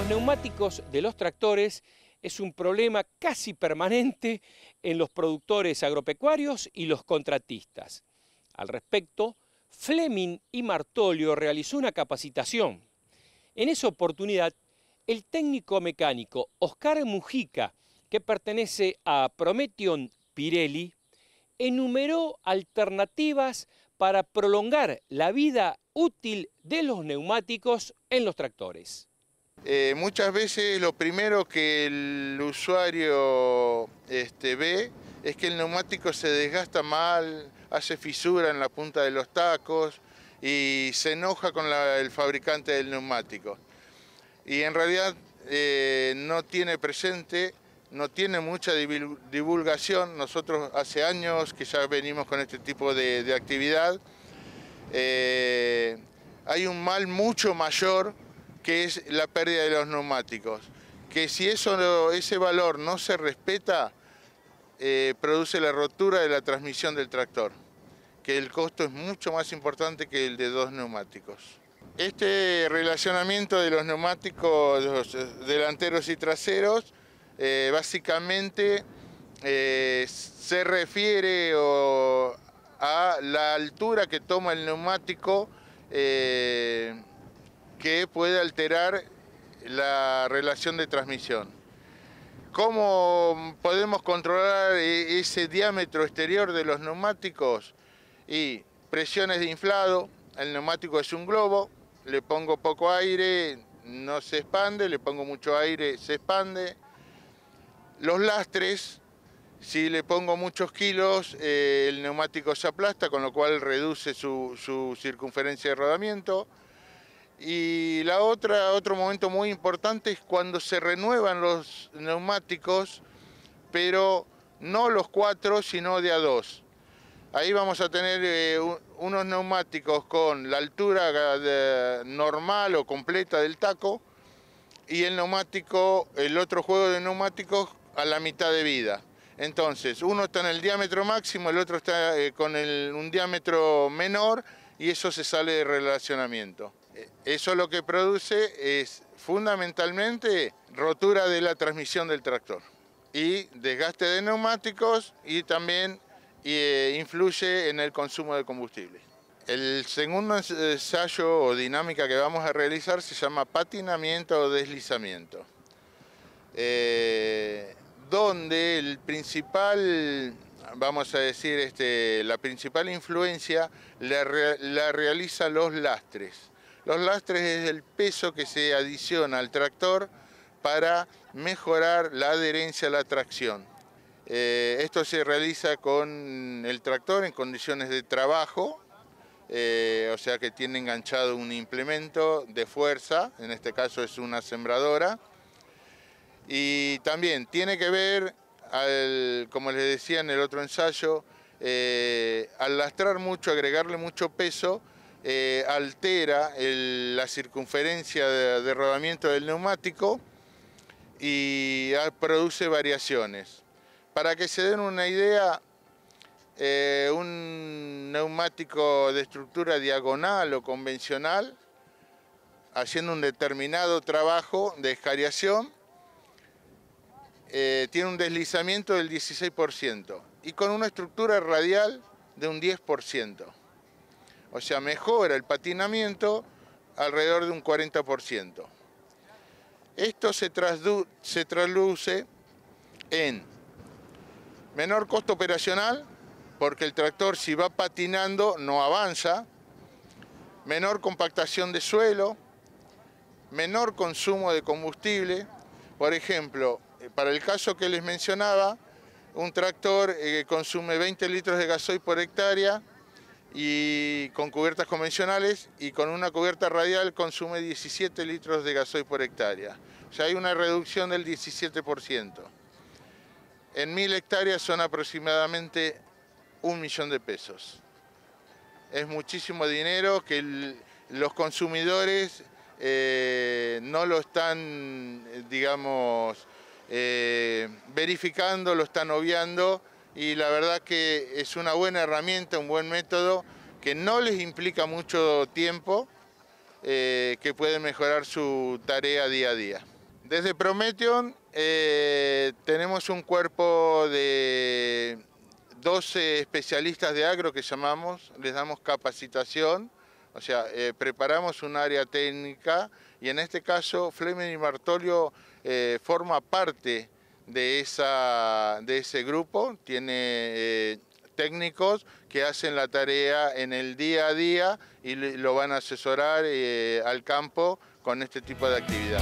Los neumáticos de los tractores es un problema casi permanente en los productores agropecuarios y los contratistas. Al respecto, Fleming y Martolio realizó una capacitación. En esa oportunidad, el técnico mecánico Oscar Mujica, que pertenece a Prometion Pirelli, enumeró alternativas para prolongar la vida útil de los neumáticos en los tractores. Eh, muchas veces lo primero que el usuario este, ve es que el neumático se desgasta mal, hace fisura en la punta de los tacos y se enoja con el fabricante del neumático. Y en realidad eh, no tiene presente, no tiene mucha divulgación. Nosotros hace años que ya venimos con este tipo de, actividad. Eh, hay un mal mucho mayor que es la pérdida de los neumáticos. Que si eso, ese valor no se respeta, eh, produce la rotura de la transmisión del tractor, que el costo es mucho más importante que el de dos neumáticos. Este relacionamiento de los neumáticos eh, delanteros y traseros eh, básicamente se refiere a la altura que toma el neumático que puede alterar la relación de transmisión. ¿Cómo podemos controlar e-, ese diámetro exterior de los neumáticos? Y presiones de inflado, el neumático es un globo, le pongo poco aire, no se expande, le pongo mucho aire, se expande. Los lastres, si le pongo muchos kilos, eh, el neumático se aplasta, con lo cual reduce su circunferencia de rodamiento. Y la otra, otro momento muy importante es cuando se renuevan los neumáticos, pero no los cuatro, sino de a dos. Ahí vamos a tener eh, unos neumáticos con la altura eh, normal o completa del taco y el neumático, el otro juego de neumáticos a la mitad de vida. Entonces, uno está en el diámetro máximo, el otro está eh, con un diámetro menor y eso se sale de relacionamiento. Eh, eso lo que produce es fundamentalmente rotura de la transmisión del tractor y desgaste de neumáticos y también eh, influye en el consumo de combustible. El segundo ensayo o dinámica que vamos a realizar se llama patinamiento o deslizamiento, eh, donde el principal, vamos a decir, este, la principal influencia la, la realiza los lastres los lastres es el peso que se adiciona al tractor para mejorar la adherencia a la tracción. Eh, esto se realiza con el tractor en condiciones de trabajo, eh, o sea que tiene enganchado un implemento de fuerza, en este caso es una sembradora, y también tiene que ver, como les decía en el otro ensayo, eh, al lastrar mucho, agregarle mucho peso, eh, altera la circunferencia de, rodamiento del neumático y ah, produce variaciones. Para que se den una idea, eh, un neumático de estructura diagonal o convencional, haciendo un determinado trabajo de escariación, eh, tiene un deslizamiento del 16% y con una estructura radial de un 10% o sea, mejora el patinamiento alrededor de un 40%. Esto se, se traduce en menor costo operacional, porque el tractor si va patinando no avanza, menor compactación de suelo, menor consumo de combustible. Por ejemplo, eh, para el caso que les mencionaba, un tractor que eh, consume 20 litros de gasoil por hectárea y con cubiertas convencionales y con una cubierta radial consume 17 litros de gasoil por hectárea. O sea, hay una reducción del 17%. En mil hectáreas son aproximadamente un millón de pesos. Es muchísimo dinero que los consumidores eh, no lo están, digamos, eh, verificando, lo están obviando y la verdad que es una buena herramienta, un buen método que no les implica mucho tiempo, eh, que pueden mejorar su tarea día a día. Desde Prometeon eh, tenemos un cuerpo de 12 especialistas de agro que llamamos, les damos capacitación, o sea, eh, preparamos un área técnica y en este caso Fleming y Martolio forma parte de, esa, de ese grupo, tiene eh, técnicos que hacen la tarea en el día a día y lo van a asesorar eh, al campo con este tipo de actividad.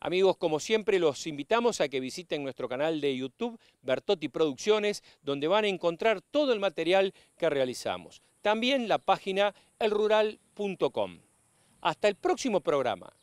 Amigos, como siempre los invitamos a que visiten nuestro canal de YouTube, Bertotti Producciones, donde van a encontrar todo el material que realizamos. También la página elrural.com. Hasta el próximo programa.